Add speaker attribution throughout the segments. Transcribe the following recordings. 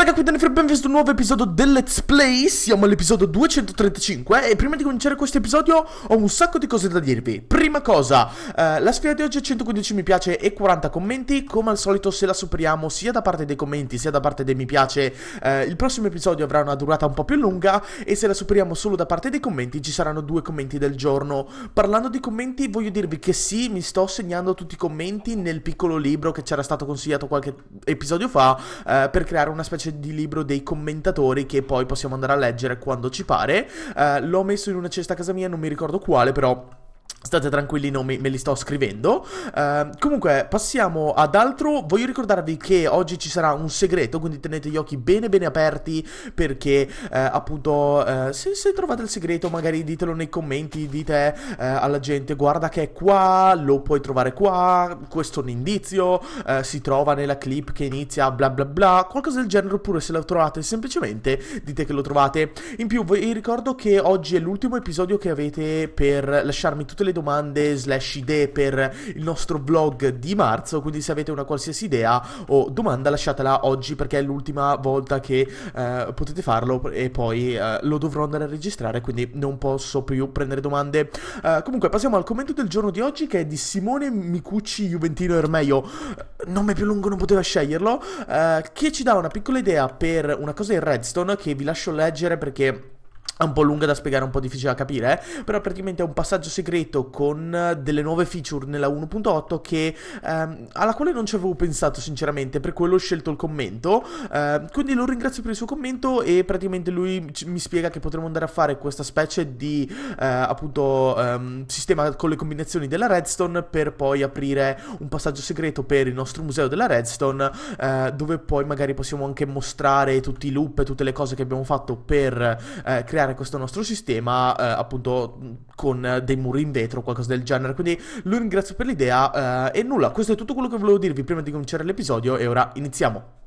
Speaker 1: raga qui Danifre, benvenuti ad un nuovo episodio del Let's Play, siamo all'episodio 235 e prima di cominciare questo episodio ho un sacco di cose da dirvi Prima cosa, eh, la sfida di oggi è 115 mi piace e 40 commenti, come al solito se la superiamo sia da parte dei commenti sia da parte dei mi piace eh, Il prossimo episodio avrà una durata un po' più lunga e se la superiamo solo da parte dei commenti ci saranno due commenti del giorno Parlando di commenti voglio dirvi che sì, mi sto segnando tutti i commenti nel piccolo libro che c'era stato consigliato qualche episodio fa eh, per creare una specie di specie di libro dei commentatori che poi possiamo andare a leggere quando ci pare. Eh, l'ho messo in una cesta a casa mia, non mi ricordo quale, però State tranquilli, non me, me li sto scrivendo. Uh, comunque, passiamo ad altro. Voglio ricordarvi che oggi ci sarà un segreto, quindi tenete gli occhi bene bene aperti perché uh, appunto uh, se, se, trovate il segreto magari ditelo nei commenti, dite eh, alla gente guarda che è qua, lo puoi trovare qua, questo è un indizio, si trova nella clip che inizia bla bla bla, qualcosa del genere oppure se lo trovate semplicemente dite che lo trovate. In più vi ricordo che oggi è l'ultimo episodio che avete per lasciarmi tutte le le domande slash idee per il nostro vlog di marzo, quindi se avete una qualsiasi idea o domanda lasciatela oggi perché è l'ultima volta che eh, potete farlo e poi eh, lo dovrò andare a registrare, quindi non posso più prendere domande. Eh, comunque passiamo al commento del giorno di oggi che è di Simone Micucci Juventino Ermeio, eh, nome più lungo non poteva sceglierlo, eh, che ci dà una piccola idea per una cosa in Redstone che vi lascio leggere perché un po' lunga da spiegare, un po' difficile da capire, eh? però praticamente è un passaggio segreto con delle nuove feature nella 1.8 che, ehm, alla quale non ci avevo pensato sinceramente, per quello ho scelto il commento, eh, quindi lo ringrazio per il suo commento e praticamente lui mi spiega che potremmo andare a fare questa specie di eh, appunto ehm, sistema con le combinazioni della redstone per poi aprire un passaggio segreto per il nostro museo della redstone eh, dove poi magari possiamo anche mostrare tutti i loop e tutte le cose che abbiamo fatto per eh, creare creare questo nostro sistema eh, appunto con dei muri in vetro o qualcosa del genere. Quindi lo ringrazio per l'idea eh, e nulla, questo è tutto quello che volevo dirvi prima di cominciare l'episodio e ora iniziamo.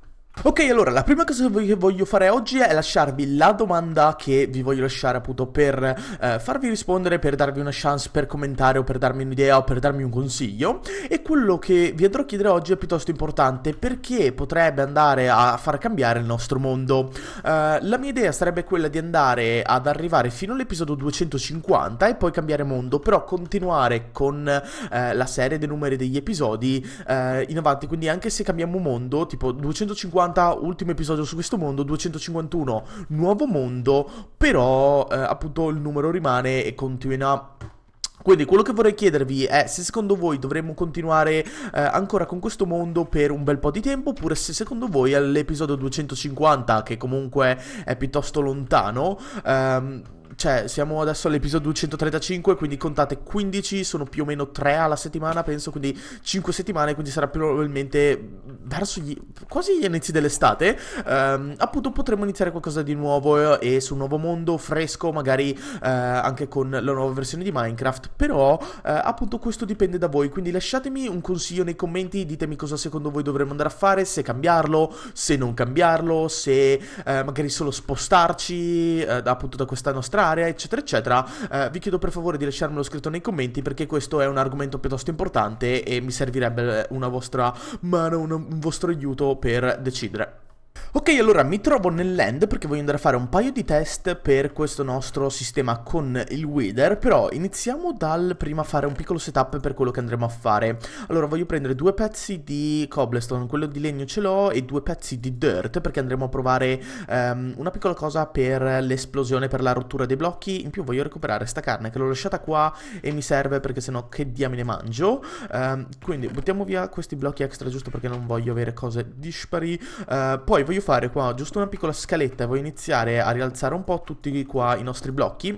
Speaker 1: Ok, allora, la prima cosa che voglio fare oggi è lasciarvi la domanda che vi voglio lasciare appunto per eh, farvi rispondere, per darvi una chance per commentare o per darmi un'idea o per darmi un consiglio. E quello che vi andrò a chiedere oggi è piuttosto importante perché potrebbe andare a far cambiare il nostro mondo. Eh, la mia idea sarebbe quella di andare ad arrivare fino all'episodio 250 e poi cambiare mondo, però continuare con eh, la serie dei numeri degli episodi eh, in avanti, quindi anche se cambiamo mondo, tipo 250 250, ultimo episodio su questo mondo, 251, nuovo mondo, però eh, appunto il numero rimane e continua quindi quello che vorrei chiedervi è se secondo voi dovremmo continuare eh, ancora con questo mondo per un bel po' di tempo oppure se secondo voi all'episodio 250 che comunque è piuttosto lontano ehm, cioè, siamo adesso all'episodio 235, quindi contate 15, sono più o meno 3 alla settimana, penso, quindi 5 settimane, quindi sarà probabilmente verso gli, quasi gli inizi dell'estate. Ehm, appunto potremo iniziare qualcosa di nuovo eh, e su un nuovo mondo, fresco, magari eh, anche con la nuova versione di Minecraft, però eh, appunto questo dipende da voi, quindi lasciatemi un consiglio nei commenti, ditemi cosa secondo voi dovremmo andare a fare, se cambiarlo, se non cambiarlo, se eh, magari solo spostarci eh, appunto da questa nostra area, eccetera, eccetera, eh, vi chiedo per favore di lasciarmelo scritto nei commenti perché questo è un argomento piuttosto importante e mi servirebbe una vostra mano, un, un vostro aiuto per decidere. Ok, allora mi trovo nell'end perché voglio andare a fare un paio di test per questo nostro sistema con il Wither, però iniziamo dal prima fare un piccolo setup per quello che andremo a fare. Allora, voglio prendere due pezzi di cobblestone, quello di legno ce l'ho, e due pezzi di dirt perché andremo a provare um, una piccola cosa per l'esplosione, per la rottura dei blocchi. In più voglio recuperare sta carne che l'ho lasciata qua e mi serve perché sennò che diamine mangio. Um, quindi buttiamo via questi blocchi extra giusto perché non voglio avere cose dispari. Uh, poi voglio fare qua giusto una piccola scaletta e voglio iniziare a rialzare un po' tutti qua i nostri blocchi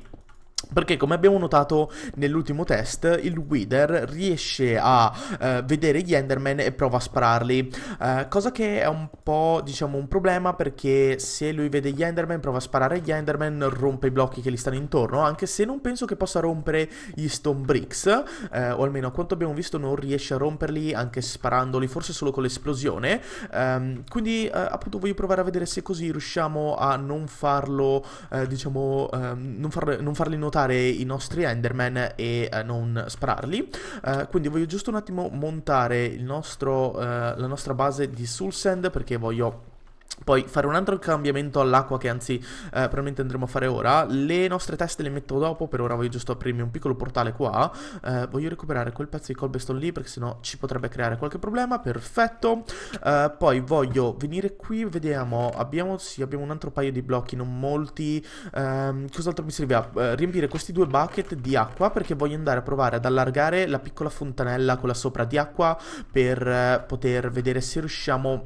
Speaker 1: perché come abbiamo notato nell'ultimo test, il Wither riesce a eh, vedere gli Enderman e prova a spararli, eh, cosa che è un po' diciamo un problema perché se lui vede gli Enderman prova a sparare gli Enderman, rompe i blocchi che gli stanno intorno, anche se non penso che possa rompere gli Stone Bricks, eh, o almeno a quanto abbiamo visto non riesce a romperli anche sparandoli, forse solo con l'esplosione, ehm, quindi eh, appunto voglio provare a vedere se così riusciamo a non farlo, eh, diciamo, ehm, non, far, non farli notare svuotare i nostri Enderman e eh, non spararli. Eh, quindi voglio giusto un attimo montare nostro, eh, la nostra base di Soul Sand perché voglio poi fare un altro cambiamento all'acqua che anzi eh, probabilmente andremo a fare ora le nostre teste le metto dopo per ora voglio giusto aprirmi un piccolo portale qua eh, voglio recuperare quel pezzo di cobblestone lì perché sennò ci potrebbe creare qualche problema perfetto eh, poi voglio venire qui vediamo abbiamo sì abbiamo un altro paio di blocchi non molti ehm, cos'altro mi serve? serviva eh, riempire questi due bucket di acqua perché voglio andare a provare ad allargare la piccola fontanella quella sopra di acqua per eh, poter vedere se riusciamo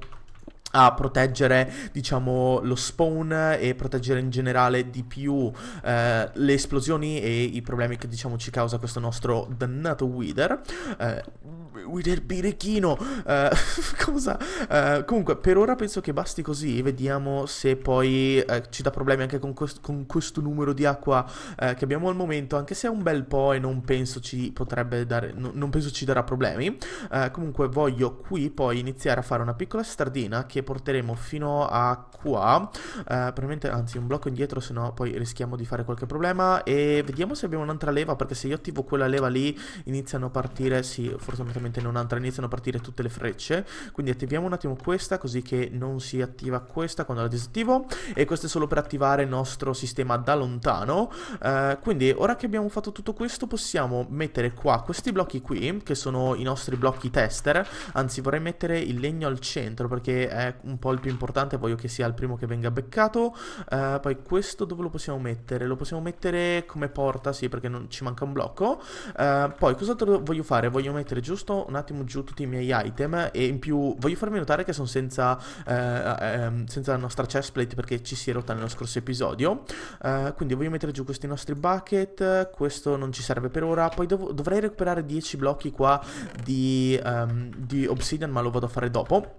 Speaker 1: a proteggere diciamo lo spawn e proteggere in generale di più eh, le esplosioni e i problemi che diciamo ci causa questo nostro dannato Wither eh, Wither birichino eh, cosa eh, comunque per ora penso che basti così vediamo se poi eh, ci dà problemi anche con, quest con questo numero di acqua eh, che abbiamo al momento anche se è un bel po' e non penso ci potrebbe dare non penso ci darà problemi comunque voglio qui poi iniziare a fare una piccola stardina che che porteremo fino a qua. Eh, probabilmente, anzi, un blocco indietro, se no poi rischiamo di fare qualche problema. E vediamo se abbiamo un'altra leva, perché se io attivo quella leva lì, iniziano a partire, sì, fortunatamente non un'altra, iniziano a partire tutte le frecce. Quindi attiviamo un attimo questa, così che non si attiva questa quando la disattivo. E questo è solo per attivare il nostro sistema da lontano. Eh, quindi, ora che abbiamo fatto tutto questo, possiamo mettere qua questi blocchi qui, che sono i nostri blocchi tester. Anzi, vorrei mettere il legno al centro, perché è un po' il più importante, voglio che sia il primo che venga beccato. Uh, poi questo dove lo possiamo mettere? Lo possiamo mettere come porta, sì, perché non, ci manca un blocco. Uh, poi cosa voglio fare? Voglio mettere giusto un attimo giù tutti i miei item e in più voglio farmi notare che sono senza, uh, um, senza la nostra chestplate perché ci si è rotta nello scorso episodio. quindi voglio mettere giù questi nostri bucket, questo non ci serve per ora. Poi dov dovrei recuperare 10 blocchi qua di, um, di obsidian ma lo vado a fare dopo.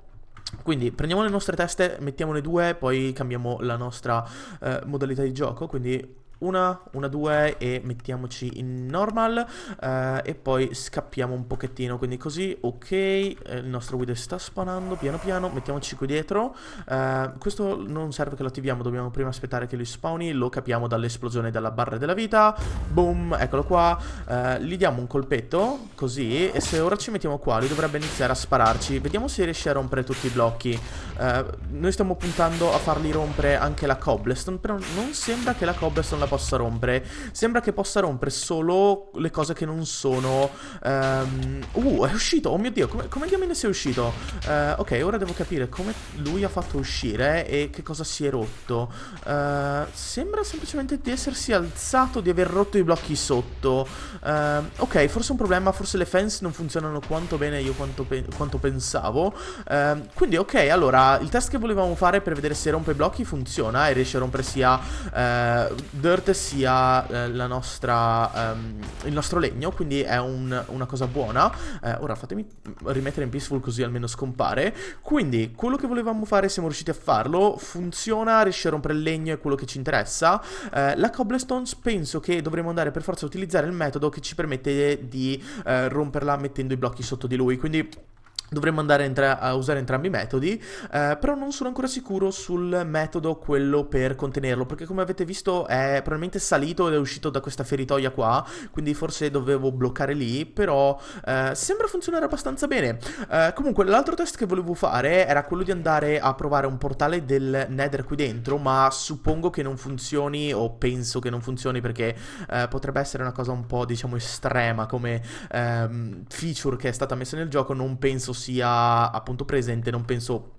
Speaker 1: Quindi prendiamo le nostre teste, mettiamone due, poi cambiamo la nostra eh, modalità di gioco, quindi una, una, due e mettiamoci in normal eh, e poi scappiamo un pochettino, quindi così, ok, eh, il nostro guida sta spawnando piano piano, mettiamoci qui dietro, eh, questo non serve che lo attiviamo, dobbiamo prima aspettare che lui spawni, lo capiamo dall'esplosione della barra della vita, boom, eccolo qua, eh, gli diamo un colpetto, così, e se ora ci mettiamo qua lui dovrebbe iniziare a spararci, vediamo se riesce a rompere tutti i blocchi, eh, noi stiamo puntando a fargli rompere anche la cobblestone, però non sembra che la cobblestone la possa rompere. Sembra che possa rompere solo le cose che non sono... Um... Uh, è uscito, oh mio Dio, come, come diamine si è uscito? Uh, ok, ora devo capire come lui ha fatto uscire e che cosa si è rotto. Uh, sembra semplicemente di essersi alzato, di aver rotto i blocchi sotto. Uh, ok, forse un problema, forse le fence non funzionano quanto bene io quanto, pe quanto pensavo. Uh, quindi ok, allora, il test che volevamo fare per vedere se rompe i blocchi funziona e riesce a rompere sia uh, Shirt sia eh, nostra, um, il nostro legno, quindi è un, una cosa buona. Eh, ora fatemi rimettere in peaceful così almeno scompare. Quindi quello che volevamo fare siamo riusciti a farlo, funziona, riesce a rompere il legno, è quello che ci interessa. Eh, la cobblestone, penso che dovremmo andare per forza a utilizzare il metodo che ci permette di eh, romperla mettendo i blocchi sotto di lui, quindi... Dovremmo andare entra- a usare entrambi i metodi, eh, però non sono ancora sicuro sul metodo quello per contenerlo, perché come avete visto è probabilmente salito ed è uscito da questa feritoia qua, quindi forse dovevo bloccare lì, però eh, sembra funzionare abbastanza bene. Eh, comunque l'altro test che volevo fare era quello di andare a provare un portale del Nether qui dentro, ma suppongo che non funzioni o penso che non funzioni perché eh, potrebbe essere una cosa un po' diciamo estrema come ehm, feature che è stata messa nel gioco, non penso sia appunto presente, non penso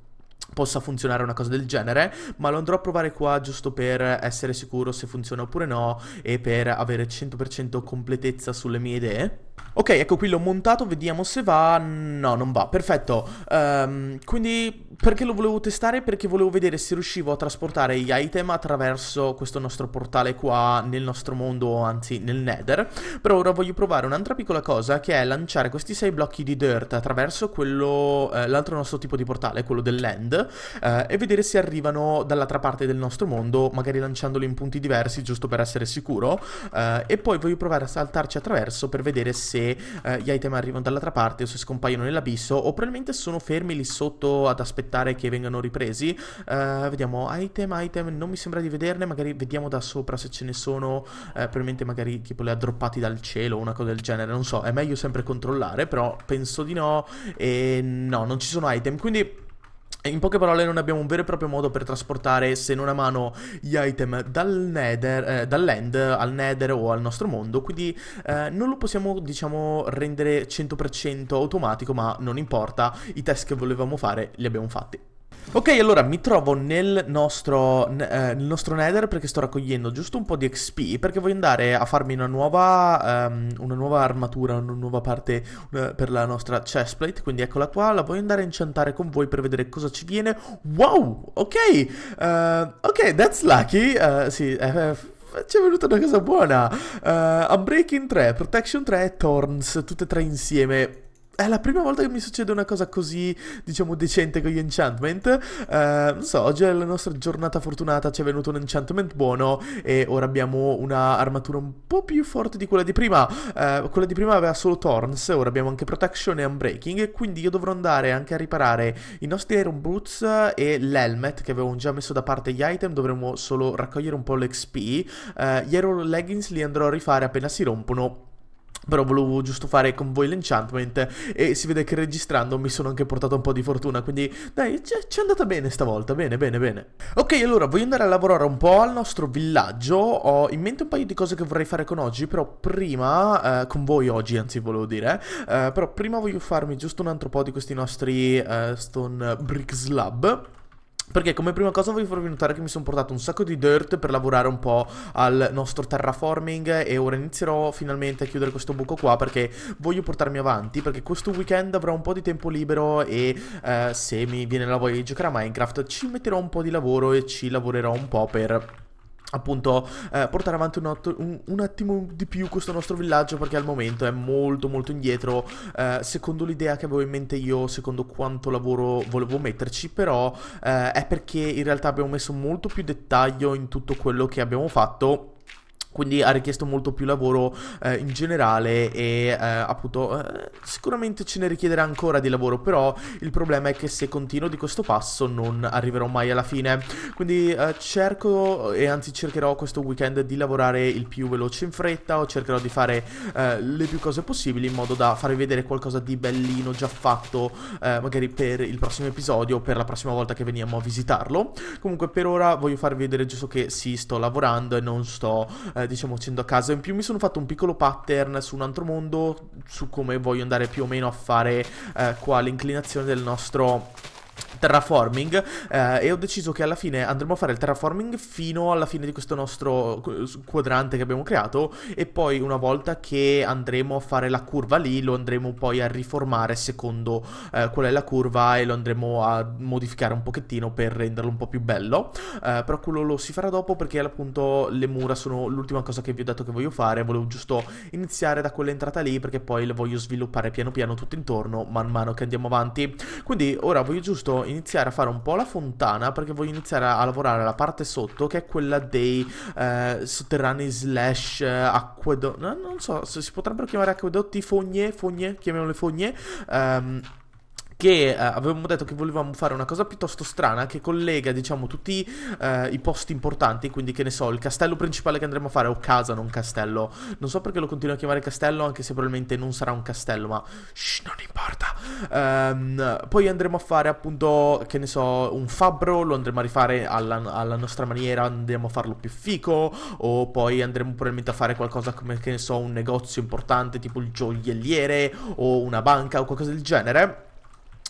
Speaker 1: possa funzionare una cosa del genere, ma lo andrò a provare qua giusto per essere sicuro se funziona oppure no e per avere 100% completezza sulle mie idee. Ok, ecco qui l'ho montato, vediamo se va. No, non va, perfetto. Um, quindi perché lo volevo testare? Perché volevo vedere se riuscivo a trasportare gli item attraverso questo nostro portale qua nel nostro mondo, anzi nel nether. Però ora voglio provare un'altra piccola cosa che è lanciare questi sei blocchi di dirt attraverso quello, eh, l'altro nostro tipo di portale, quello del land, eh, e vedere se arrivano dall'altra parte del nostro mondo, magari lanciandoli in punti diversi giusto per essere sicuro. Eh, e poi voglio provare a saltarci attraverso per vedere se se eh, gli item arrivano dall'altra parte o se scompaiono nell'abisso o probabilmente sono fermi lì sotto ad aspettare che vengano ripresi. Uh, vediamo, item, item, non mi sembra di vederne, magari vediamo da sopra se ce ne sono, eh, probabilmente magari tipo le ha droppati dal cielo o una cosa del genere, non so, è meglio sempre controllare, però penso di no e no, non ci sono item, quindi in poche parole non abbiamo un vero e proprio modo per trasportare, se non a mano, gli item dal nether, eh, dall'end al nether o al nostro mondo, quindi eh, non lo possiamo, diciamo, rendere 100% automatico, ma non importa, i test che volevamo fare li abbiamo fatti. Ok, allora mi trovo nel nostro, eh, nel nostro, Nether perché sto raccogliendo giusto un po' di XP perché voglio andare a farmi una nuova, um, una nuova armatura, una nuova parte una, eh, per la nostra chestplate, quindi eccola qua, la voglio andare a incantare con voi per vedere cosa ci viene. Wow, ok, uh, ok, that's lucky, uh, sì, eh, ci è venuta una cosa buona. Uh, Unbreaking 3, Protection 3 e Thorns, tutte e tre insieme è la prima volta che mi succede una cosa così, diciamo, decente con gli enchantment. Uh, non so, oggi è la nostra giornata fortunata, ci è venuto un enchantment buono e ora abbiamo un'armatura un po' più forte di quella di prima. Uh, quella di prima aveva solo Thorns, ora abbiamo anche Protection e Unbreaking, e quindi io dovrò andare anche a riparare i nostri Iron Boots e l'Helmet, che avevo già messo da parte gli item, dovremmo solo raccogliere un po' l'XP. Uh, eh, gli Iron Leggings li andrò a rifare appena si rompono però volevo giusto fare con voi l'enchantment e si vede che registrando mi sono anche portato un po' di fortuna, quindi dai, ci è andata bene stavolta, bene, bene, bene. Ok, allora voglio andare a lavorare un po' al nostro villaggio, ho in mente un paio di cose che vorrei fare con oggi, però prima, eh, con voi oggi anzi volevo dire, eh, però prima voglio farmi giusto un altro po' di questi nostri eh, stone brick slab. Perché come prima cosa voglio farvi notare che mi sono portato un sacco di dirt per lavorare un po' al nostro terraforming e ora inizierò finalmente a chiudere questo buco qua perché voglio portarmi avanti perché questo weekend avrò un po' di tempo libero e eh, se mi viene la voglia di giocare a Minecraft ci metterò un po' di lavoro e ci lavorerò un po' per appunto eh, portare avanti un, otto, un, un, attimo di più questo nostro villaggio perché al momento è molto molto indietro eh, secondo l'idea che avevo in mente io secondo quanto lavoro volevo metterci però eh, è perché in realtà abbiamo messo molto più dettaglio in tutto quello che abbiamo fatto quindi ha richiesto molto più lavoro eh, in generale e eh, appunto eh, sicuramente ce ne richiederà ancora di lavoro però il problema è che se continuo di questo passo non arriverò mai alla fine quindi eh, cerco e anzi cercherò questo weekend di lavorare il più veloce in fretta o cercherò di fare eh, le più cose possibili in modo da farvi vedere qualcosa di bellino già fatto eh, magari per il prossimo episodio o per la prossima volta che veniamo a visitarlo comunque per ora voglio farvi vedere giusto che sì sto lavorando e non sto eh, diciamo facendo a caso. In più mi sono fatto un piccolo pattern su un altro mondo, su come voglio andare più o meno a fare eh, qua l'inclinazione del nostro terraforming eh, e ho deciso che alla fine andremo a fare il terraforming fino alla fine di questo nostro quadrante che abbiamo creato e poi una volta che andremo a fare la curva lì lo andremo poi a riformare secondo eh, qual è la curva e lo andremo a modificare un pochettino per renderlo un po' più bello eh, però quello lo si farà dopo perché appunto le mura sono l'ultima cosa che vi ho detto che voglio fare volevo giusto iniziare da quell'entrata lì perché poi lo voglio sviluppare piano piano tutto intorno man mano che andiamo avanti quindi ora voglio giusto iniziare a fare un po' la fontana perché voglio iniziare a, lavorare la parte sotto che è quella dei eh, sotterranei slash eh, acquedotti. non so, se si potrebbero chiamare acquedotti fogne, fogne, chiamiamole fogne. Um, che eh, avevamo detto che volevamo fare una cosa piuttosto strana che collega, diciamo, tutti eh, i posti importanti, quindi che ne so, il castello principale che andremo a fare o casa, non castello. Non so perché lo continuo a chiamare castello, anche se probabilmente non sarà un castello, ma shh, non importa. Um, poi andremo a fare appunto, che ne so, un fabbro, lo andremo a rifare alla, alla nostra maniera, andremo a farlo più fico o poi andremo probabilmente a fare qualcosa come, che ne so, un negozio importante tipo il gioielliere o una banca o qualcosa del genere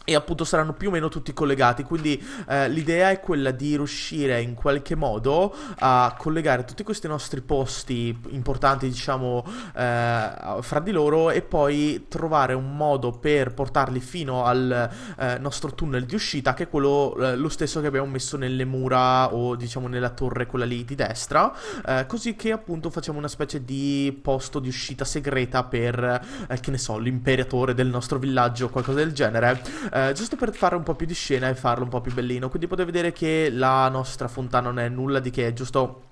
Speaker 1: e appunto saranno più o meno tutti collegati, quindi eh, l'idea è quella di riuscire in qualche modo a collegare tutti questi nostri posti importanti, diciamo, eh, fra di loro e poi trovare un modo per portarli fino al eh, nostro tunnel di uscita, che è quello eh, lo stesso che abbiamo messo nelle mura o diciamo nella torre quella lì di destra, eh, così che appunto facciamo una specie di posto di uscita segreta per eh, che ne so, l'imperatore del nostro villaggio o qualcosa del genere eh, giusto per fare un po' più di scena e farlo un po' più bellino. Quindi potete vedere che la nostra fontana non è nulla di che, è giusto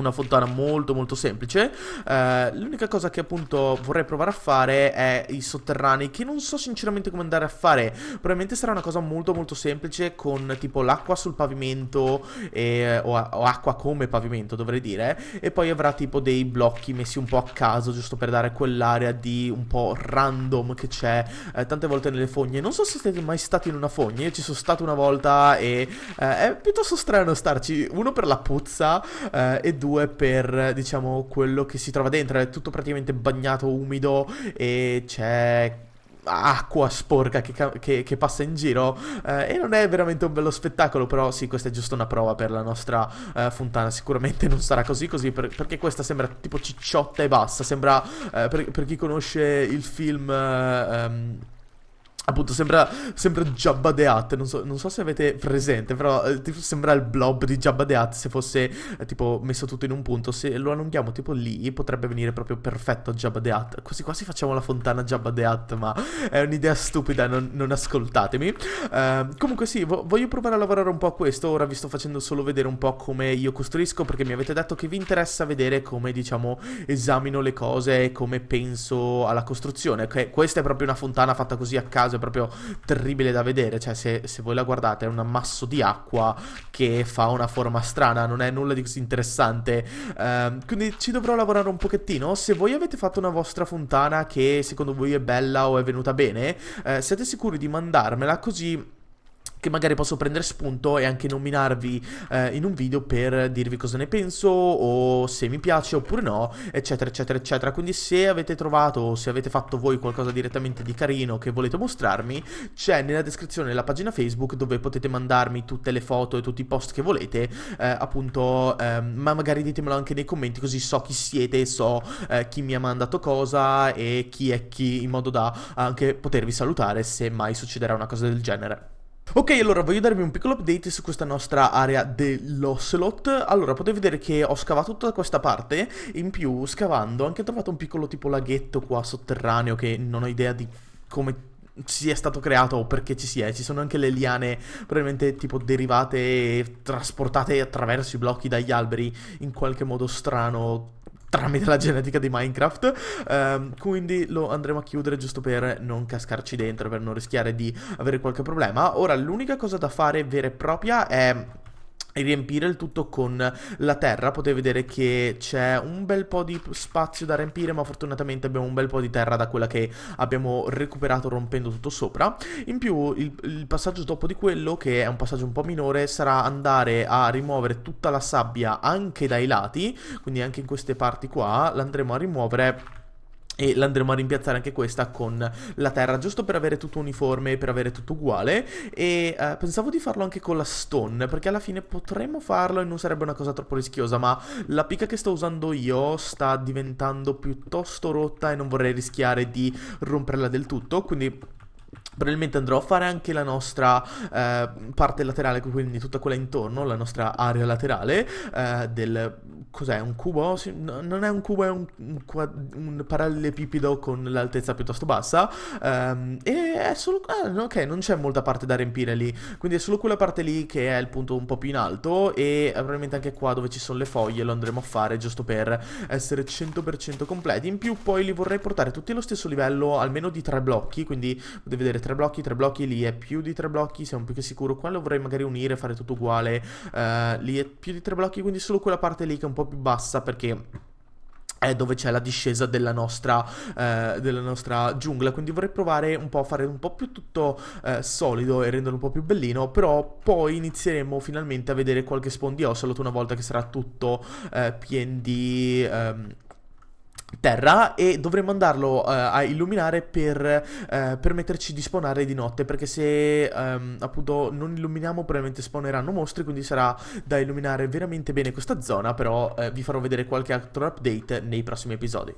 Speaker 1: una fontana molto molto semplice eh, L'unica cosa che appunto vorrei provare a fare è i sotterranei Che non so sinceramente come andare a fare Probabilmente sarà una cosa molto molto semplice Con tipo l'acqua sul pavimento e, o, o, acqua come pavimento dovrei dire E poi avrà tipo dei blocchi messi un po' a caso Giusto per dare quell'area di un po' random che c'è eh, Tante volte nelle fogne Non so se siete mai stati in una fogna Io ci sono stato una volta e eh, è piuttosto strano starci Uno per la puzza eh, e due 2 per diciamo quello che si trova dentro, è tutto praticamente bagnato umido e c'è acqua sporca che, che, che, passa in giro eh, e non è veramente un bello spettacolo però sì questa è giusto una prova per la nostra eh, fontana sicuramente non sarà così così per, perché questa sembra tipo cicciotta e bassa sembra eh, per, per, chi conosce il film ehm, Appunto, sembra, sembra Jabba the Hutt, non so, non so se avete presente, però eh, sembra il blob di Jabba the Hutt se fosse eh, tipo messo tutto in un punto. Se lo allunghiamo tipo lì potrebbe venire proprio perfetto Jabba the Hutt. Così quasi facciamo la fontana Jabba the Hutt, ma è un'idea stupida, non, non ascoltatemi. Eh, comunque sì, vo voglio provare a lavorare un po' a questo, ora vi sto facendo solo vedere un po' come io costruisco, perché mi avete detto che vi interessa vedere come, diciamo, esamino le cose e come penso alla costruzione. Okay? Questa è proprio una fontana fatta così a caso è proprio terribile da vedere, cioè se, se voi la guardate è un ammasso di acqua che fa una forma strana, non è nulla di così interessante, ehm, quindi ci dovrò lavorare un pochettino, se voi avete fatto una vostra fontana che secondo voi è bella o è venuta bene, eh, siete sicuri di mandarmela così che magari posso prendere spunto e anche nominarvi eh, in un video per dirvi cosa ne penso o se mi piace oppure no, eccetera, eccetera, eccetera. Quindi se avete trovato o se avete fatto voi qualcosa direttamente di carino che volete mostrarmi, c'è nella descrizione la pagina Facebook dove potete mandarmi tutte le foto e tutti i post che volete, eh, appunto, eh, ma magari ditemelo anche nei commenti così so chi siete, so eh, chi mi ha mandato cosa e chi è chi in modo da anche potervi salutare se mai succederà una cosa del genere. Ok, allora voglio darvi un piccolo update su questa nostra area dell'Ocelot. Allora, potete vedere che ho scavato tutta questa parte, in più scavando ho anche trovato un piccolo tipo laghetto qua sotterraneo che non ho idea di come sia stato creato o perché ci sia. Ci sono anche le liane probabilmente tipo derivate e trasportate attraverso i blocchi dagli alberi in qualche modo strano tramite la genetica di Minecraft. Ehm, quindi lo andremo a chiudere giusto per non cascarci dentro, per non rischiare di avere qualche problema. Ora, l'unica cosa da fare vera e propria è e riempire il tutto con la terra. Potete vedere che c'è un bel po' di spazio da riempire, ma fortunatamente abbiamo un bel po' di terra da quella che abbiamo recuperato rompendo tutto sopra. In più il, il passaggio dopo di quello, che è un passaggio un po' minore, sarà andare a rimuovere tutta la sabbia anche dai lati, quindi anche in queste parti qua l'andremo a rimuovere e l'andremo a rimpiazzare anche questa con la terra, giusto per avere tutto uniforme, per avere tutto uguale. E eh, pensavo di farlo anche con la stone, perché alla fine potremmo farlo e non sarebbe una cosa troppo rischiosa, ma la pica che sto usando io sta diventando piuttosto rotta e non vorrei rischiare di romperla del tutto, quindi Probabilmente andrò a fare anche la nostra eh, parte laterale, quindi tutta quella intorno, la nostra area laterale eh, del... Cos'è? Un cubo? Sì, no, non è un cubo, è un, un, un parallelepipedo con l'altezza piuttosto bassa. Um, e è solo... Ah, ok, non c'è molta parte da riempire lì. Quindi è solo quella parte lì che è il punto un po' più in alto e eh, probabilmente anche qua dove ci sono le foglie lo andremo a fare giusto per essere 100% completi. In più poi li vorrei portare tutti allo stesso livello, almeno di tre blocchi, quindi potete vedere tre blocchi, tre blocchi, lì è più di tre blocchi, siamo più che sicuro. Qua lo vorrei magari unire, fare tutto uguale. Uh, lì è più di tre blocchi, quindi solo quella parte lì che è un po' più bassa perché è dove c'è la discesa della nostra, eh, della nostra, giungla. Quindi vorrei provare un po' a fare un po' più tutto eh, solido e renderlo un po' più bellino. Però poi inizieremo finalmente a vedere qualche spondio solo una volta che sarà tutto eh, pieno di. Ehm, terra e dovremmo andarlo uh, a illuminare per uh, permetterci di spawnare di notte perché se um, appunto non illuminiamo probabilmente spawneranno mostri quindi sarà da illuminare veramente bene questa zona però uh, vi farò vedere qualche altro update nei prossimi episodi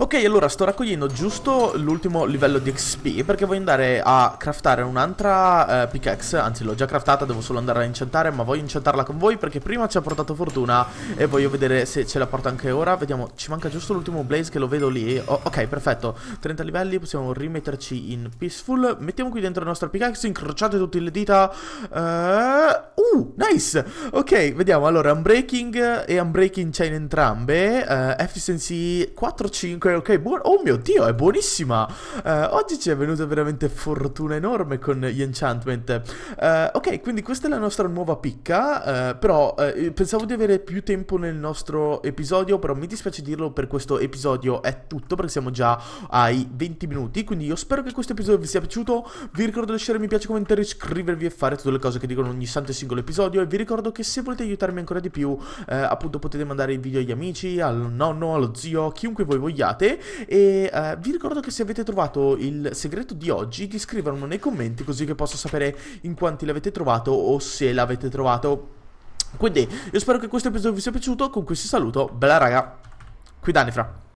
Speaker 1: Ok, allora sto raccogliendo giusto l'ultimo livello di XP perché voglio andare a craftare un'altra eh, pickaxe, anzi l'ho già craftata, devo solo andare a incentare, ma voglio incentarla con voi perché prima ci ha portato fortuna e voglio vedere se ce la porta anche ora. Vediamo, ci manca giusto l'ultimo blaze che lo vedo lì. Oh, ok, perfetto, 30 livelli, possiamo rimetterci in peaceful. Mettiamo qui dentro la nostra pickaxe, incrociate tutte le dita. Uh, uh nice! Ok, vediamo, allora, unbreaking e unbreaking chain entrambe, uh, efficiency 4-5. 5, ok, buono. Oh mio Dio, è buonissima! Uh, oggi ci è venuta veramente fortuna enorme con gli enchantment. Uh, ok, quindi questa è la nostra nuova picca, uh, però pensavo di avere più tempo nel nostro episodio, però mi dispiace dirlo, per questo episodio è tutto, perché siamo già ai 20 minuti, quindi io spero che questo episodio vi sia piaciuto. Vi ricordo di lasciare mi piace, commentare, iscrivervi e fare tutte le cose che dicono ogni santo e singolo episodio. E vi ricordo che se volete aiutarmi ancora di più, appunto potete mandare i video agli amici, al nonno, allo zio, chiunque voi vogliate ascoltate e uh, vi ricordo che se avete trovato il segreto di oggi di scriverlo nei commenti così che posso sapere in quanti l'avete trovato o se l'avete trovato. Quindi io spero che questo episodio vi sia piaciuto, con questo saluto, bella raga, qui Danifra.